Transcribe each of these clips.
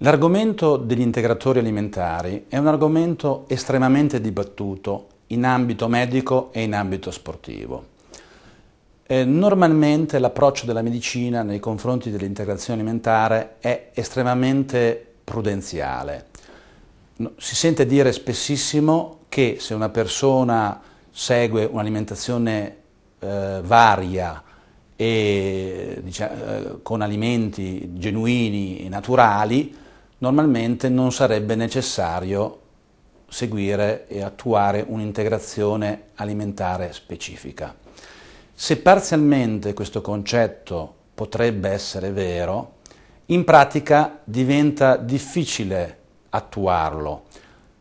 L'argomento degli integratori alimentari è un argomento estremamente dibattuto in ambito medico e in ambito sportivo. Eh, normalmente l'approccio della medicina nei confronti dell'integrazione alimentare è estremamente prudenziale. si sente dire spessissimo che se una persona segue un'alimentazione eh, varia e diciamo, eh, con alimenti genuini e naturali, normalmente non sarebbe necessario seguire e attuare un'integrazione alimentare specifica. Se parzialmente questo concetto potrebbe essere vero, in pratica diventa difficile attuarlo.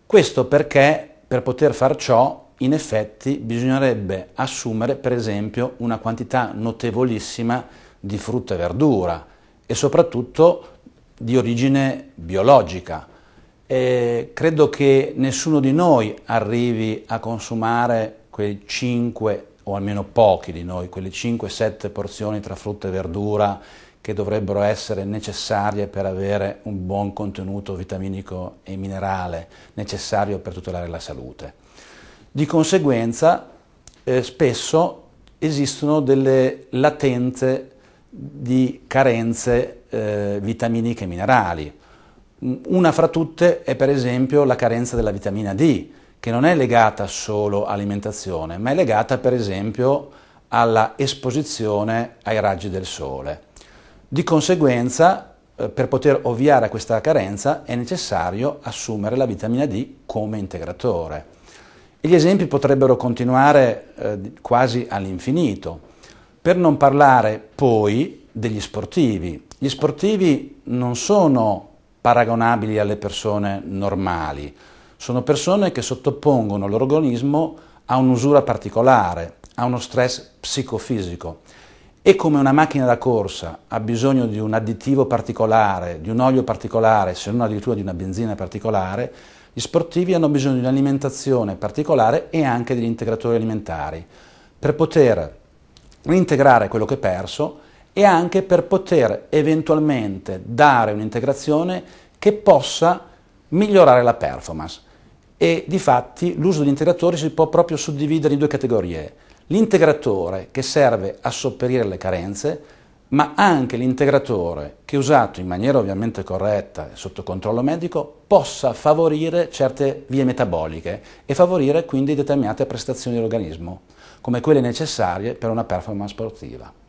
Questo perché per poter far ciò in effetti bisognerebbe assumere per esempio una quantità notevolissima di frutta e verdura e soprattutto di origine biologica. E credo che nessuno di noi arrivi a consumare quei 5, o almeno pochi di noi, quelle 5-7 porzioni tra frutta e verdura che dovrebbero essere necessarie per avere un buon contenuto vitaminico e minerale necessario per tutelare la salute. Di conseguenza, eh, spesso esistono delle latenze di carenze eh, vitaminiche e minerali. Una fra tutte è per esempio la carenza della vitamina D, che non è legata solo all'alimentazione, ma è legata per esempio alla esposizione ai raggi del sole. Di conseguenza, eh, per poter ovviare a questa carenza è necessario assumere la vitamina D come integratore. E gli esempi potrebbero continuare eh, quasi all'infinito. Per non parlare poi degli sportivi. Gli sportivi non sono paragonabili alle persone normali, sono persone che sottopongono l'organismo a un'usura particolare, a uno stress psicofisico. E come una macchina da corsa ha bisogno di un additivo particolare, di un olio particolare, se non addirittura di una benzina particolare, gli sportivi hanno bisogno di un'alimentazione particolare e anche degli integratori alimentari per poter reintegrare quello che è perso e anche per poter eventualmente dare un'integrazione che possa migliorare la performance. E di fatti l'uso degli integratori si può proprio suddividere in due categorie. L'integratore che serve a sopperire le carenze ma anche l'integratore, che usato in maniera ovviamente corretta e sotto controllo medico, possa favorire certe vie metaboliche e favorire quindi determinate prestazioni dell'organismo, come quelle necessarie per una performance sportiva.